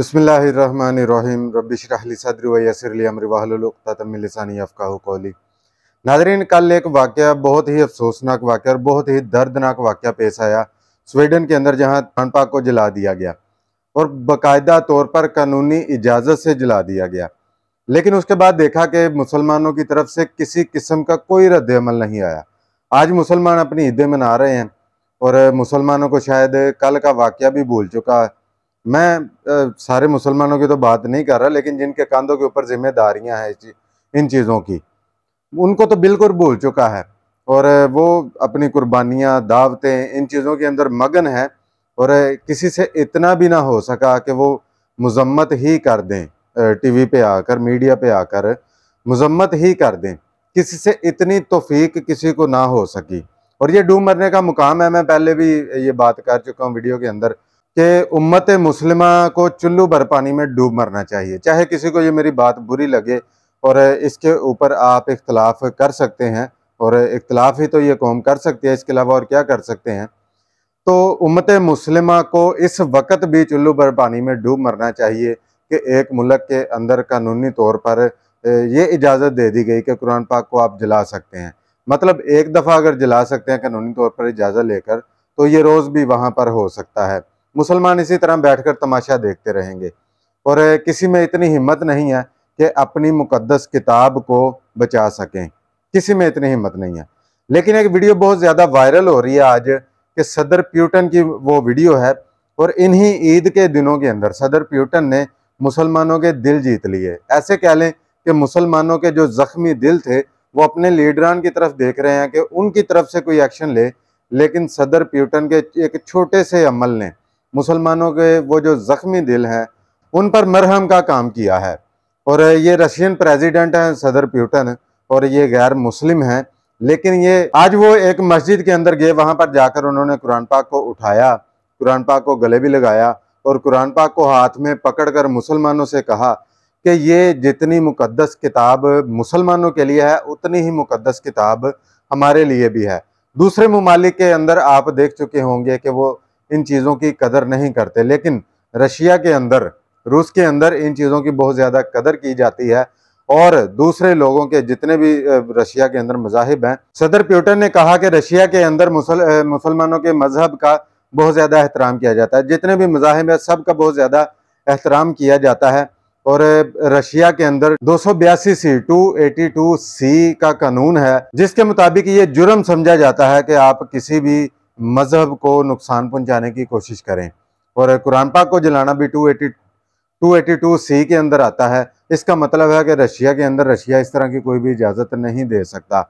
بسم اللہ الرحمن الرحیم و یسر امر قولی ناظرین کل ایک واقعہ بہت ہی افسوسناک واقعہ اور بہت ہی دردناک واقعہ پیش آیا سویڈن کے اندر جہاں پن پاک کو جلا دیا گیا اور باقاعدہ طور پر قانونی اجازت سے جلا دیا گیا لیکن اس کے بعد دیکھا کہ مسلمانوں کی طرف سے کسی قسم کا کوئی رد عمل نہیں آیا آج مسلمان اپنی عیدیں منا رہے ہیں اور مسلمانوں کو شاید کل کا واقعہ بھی بھول چکا ہے میں سارے مسلمانوں کی تو بات نہیں کر رہا لیکن جن کے کاندھوں کے اوپر ذمہ داریاں ہیں ان چیزوں کی ان کو تو بالکل بھول چکا ہے اور وہ اپنی قربانیاں دعوتیں ان چیزوں کے اندر مگن ہیں اور کسی سے اتنا بھی نہ ہو سکا کہ وہ مذمت ہی کر دیں ٹی وی پہ آ کر میڈیا پہ آ کر مذمت ہی کر دیں کسی سے اتنی توفیق کسی کو نہ ہو سکی اور یہ ڈوب مرنے کا مقام ہے میں پہلے بھی یہ بات کر چکا ہوں ویڈیو کے اندر کہ امت مسلمہ کو چلو بھر پانی میں ڈوب مرنا چاہیے چاہے کسی کو یہ میری بات بری لگے اور اس کے اوپر آپ اختلاف کر سکتے ہیں اور اختلاف ہی تو یہ قوم کر سکتی ہے اس کے علاوہ اور کیا کر سکتے ہیں تو امت مسلمہ کو اس وقت بھی چلو بھر پانی میں ڈوب مرنا چاہیے کہ ایک ملک کے اندر قانونی طور پر یہ اجازت دے دی گئی کہ قرآن پاک کو آپ جلا سکتے ہیں مطلب ایک دفعہ اگر جلا سکتے ہیں قانونی طور پر اجازت لے کر تو یہ روز بھی وہاں پر ہو سکتا ہے مسلمان اسی طرح بیٹھ کر تماشا دیکھتے رہیں گے اور کسی میں اتنی ہمت نہیں ہے کہ اپنی مقدس کتاب کو بچا سکیں کسی میں اتنی ہمت نہیں ہے لیکن ایک ویڈیو بہت زیادہ وائرل ہو رہی ہے آج کہ صدر پیوٹن کی وہ ویڈیو ہے اور انہی عید کے دنوں کے اندر صدر پیوٹن نے مسلمانوں کے دل جیت لیے ایسے کہہ لیں کہ مسلمانوں کے جو زخمی دل تھے وہ اپنے لیڈران کی طرف دیکھ رہے ہیں کہ ان کی طرف سے کوئی ایکشن لے لیکن صدر پیوٹن کے ایک چھوٹے سے عمل نے مسلمانوں کے وہ جو زخمی دل ہیں ان پر مرہم کا کام کیا ہے اور یہ رشین پریزیڈنٹ ہیں صدر پیوٹن اور یہ غیر مسلم ہیں لیکن یہ آج وہ ایک مسجد کے اندر گئے وہاں پر جا کر انہوں نے قرآن پاک کو اٹھایا قرآن پاک کو گلے بھی لگایا اور قرآن پاک کو ہاتھ میں پکڑ کر مسلمانوں سے کہا کہ یہ جتنی مقدس کتاب مسلمانوں کے لیے ہے اتنی ہی مقدس کتاب ہمارے لیے بھی ہے دوسرے ممالک کے اندر آپ دیکھ چکے ہوں گے کہ وہ ان چیزوں کی قدر نہیں کرتے لیکن رشیا کے اندر روس کے اندر ان چیزوں کی بہت زیادہ قدر کی جاتی ہے اور دوسرے لوگوں کے جتنے بھی رشیا کے اندر مذاہب ہیں صدر پیوٹر نے کہا کہ رشیا کے اندر مسلمانوں کے مذہب کا بہت زیادہ احترام کیا جاتا ہے جتنے بھی مذاہب ہیں سب کا بہت زیادہ احترام کیا جاتا ہے اور رشیا کے اندر دو سو بیاسی C two eighty two C کا قانون ہے جس کے مطابق یہ جرم سمجھا جاتا ہے کہ آپ کسی بھی مذہب کو نقصان پہنچانے کی کوشش کریں اور قرآن پاک کو جلانا بھی two eighty two eighty two C کے اندر آتا ہے اس کا مطلب ہے کہ رشیا کے اندر رشیا اس طرح کی کوئی بھی اجازت نہیں دے سکتا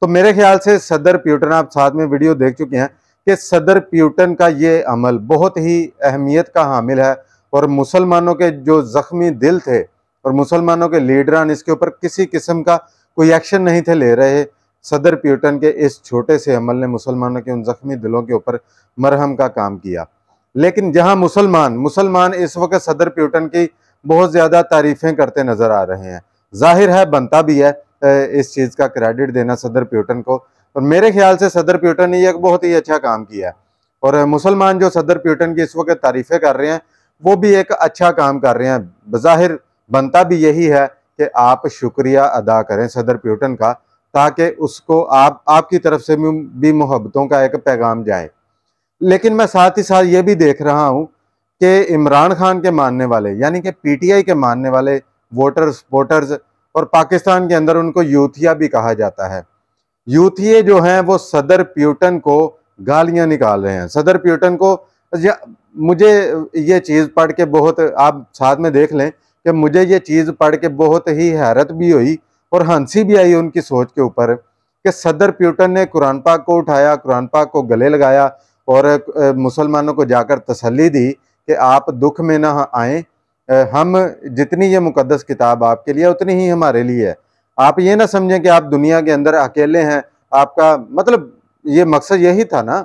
تو میرے خیال سے صدر پیوٹن آپ ساتھ میں ویڈیو دیکھ چکے ہیں کہ صدر پیوٹن کا یہ عمل بہت ہی اہمیت کا حامل ہے اور مسلمانوں کے جو زخمی دل تھے اور مسلمانوں کے لیڈران اس کے اوپر کسی قسم کا کوئی ایکشن نہیں تھے لے رہے صدر پیوٹن کے اس چھوٹے سے عمل نے مسلمانوں کے ان زخمی دلوں کے اوپر مرہم کا کام کیا لیکن جہاں مسلمان مسلمان اس وقت صدر پیوٹن کی بہت زیادہ تعریفیں کرتے نظر آ رہے ہیں ظاہر ہے بنتا بھی ہے اس چیز کا کریڈٹ دینا صدر پیوٹن کو اور میرے خیال سے صدر پیوٹن نے ایک بہت ہی اچھا کام کیا ہے اور مسلمان جو صدر پیوٹن کی اس وقت تعریفیں کر رہے ہیں وہ بھی ایک اچھا کام کر رہے ہیں بظاہر بنتا بھی یہی ہے کہ آپ شکریہ ادا کریں صدر پیوٹن کا تاکہ اس کو آپ آپ کی طرف سے بھی محبتوں کا ایک پیغام جائے لیکن میں ساتھ ہی ساتھ یہ بھی دیکھ رہا ہوں کہ عمران خان کے ماننے والے یعنی کہ پی ٹی آئی کے ماننے والے ووٹرز ووٹرز اور پاکستان کے اندر ان کو یوتھیا بھی کہا جاتا ہے یوتھیے جو ہیں وہ صدر پیوٹن کو گالیاں نکال رہے ہیں صدر پیوٹن کو مجھے یہ چیز پڑھ کے بہت آپ ساتھ میں دیکھ لیں کہ مجھے یہ چیز پڑھ کے بہت ہی حیرت بھی ہوئی اور ہنسی بھی آئی ان کی سوچ کے اوپر کہ صدر پیوٹن نے قرآن پاک کو اٹھایا قرآن پاک کو گلے لگایا اور مسلمانوں کو جا کر تسلی دی کہ آپ دکھ میں نہ آئیں ہم جتنی یہ مقدس کتاب آپ کے لیے اتنی ہی ہمارے لیے ہے آپ یہ نہ سمجھیں کہ آپ دنیا کے اندر اکیلے ہیں آپ کا مطلب یہ مقصد یہی تھا نا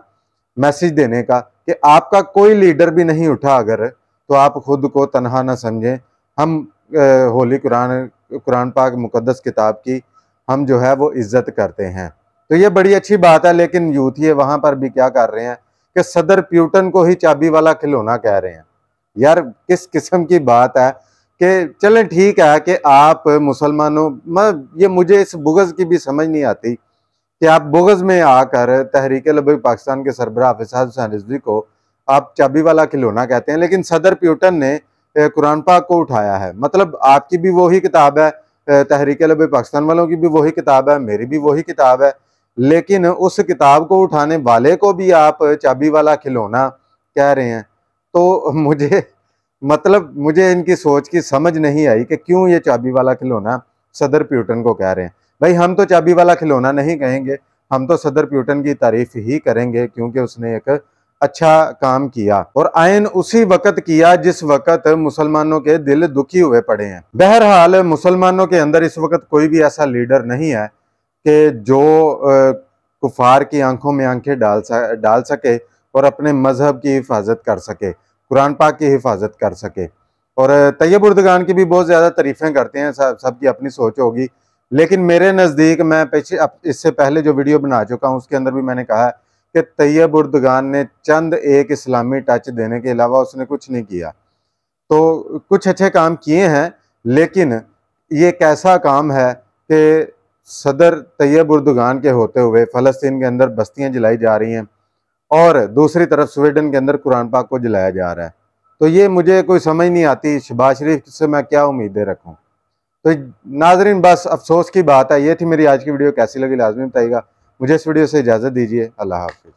میسیج دینے کا کہ آپ کا کوئی لیڈر بھی نہیں اٹھا اگر تو آپ خود کو تنہا نہ سمجھیں ہم ہولی قرآن قرآن پاک مقدس کتاب کی ہم جو ہے وہ عزت کرتے ہیں تو یہ بڑی اچھی بات ہے لیکن یوتھ یہ وہاں پر بھی کیا کر رہے ہیں کہ صدر پیوٹن کو ہی چابی والا کھلونا کہہ رہے ہیں یار کس قسم کی بات ہے کہ چلیں ٹھیک ہے کہ آپ مسلمانوں یہ مجھے اس بغض کی بھی سمجھ نہیں آتی کہ آپ بغض میں آ کر تحریک لبی پاکستان کے سربراہ حافظ حسین رضوی کو آپ چابی والا کھلونا کہتے ہیں لیکن صدر پیوٹن نے قرآن پاک کو اٹھایا ہے مطلب آپ کی بھی وہی کتاب ہے تحریک لب پاکستان والوں کی بھی وہی کتاب ہے میری بھی وہی کتاب ہے لیکن اس کتاب کو اٹھانے والے کو بھی آپ چابی والا کھلونا کہہ رہے ہیں تو مجھے مطلب مجھے ان کی سوچ کی سمجھ نہیں آئی کہ کیوں یہ چابی والا کھلونا صدر پیوٹن کو کہہ رہے ہیں بھائی ہم تو چابی والا کھلونا نہیں کہیں گے ہم تو صدر پیوٹن کی تعریف ہی کریں گے کیونکہ اس نے ایک اچھا کام کیا اور آئین اسی وقت کیا جس وقت مسلمانوں کے دل دکھی ہوئے پڑے ہیں بہرحال مسلمانوں کے اندر اس وقت کوئی بھی ایسا لیڈر نہیں ہے کہ جو کفار کی آنکھوں میں آنکھیں ڈال ڈال سکے اور اپنے مذہب کی حفاظت کر سکے قرآن پاک کی حفاظت کر سکے اور طیب اردگان کی بھی بہت زیادہ تریفیں کرتے ہیں سب سب کی اپنی سوچ ہوگی لیکن میرے نزدیک میں اس سے پہلے جو ویڈیو بنا چکا ہوں اس کے اندر بھی میں نے کہا ہے کہ طیب اردگان نے چند ایک اسلامی ٹچ دینے کے علاوہ اس نے کچھ نہیں کیا تو کچھ اچھے کام کیے ہیں لیکن یہ ایک ایسا کام ہے کہ صدر طیب اردگان کے ہوتے ہوئے فلسطین کے اندر بستیاں جلائی جا رہی ہیں اور دوسری طرف سویڈن کے اندر قرآن پاک کو جلایا جا رہا ہے تو یہ مجھے کوئی سمجھ نہیں آتی شباز شریف سے میں کیا امیدیں رکھوں تو ناظرین بس افسوس کی بات ہے یہ تھی میری آج کی ویڈیو کیسی لگی لازمی بتائیے گا مجھے اس ویڈیو سے اجازت دیجیے اللہ حافظ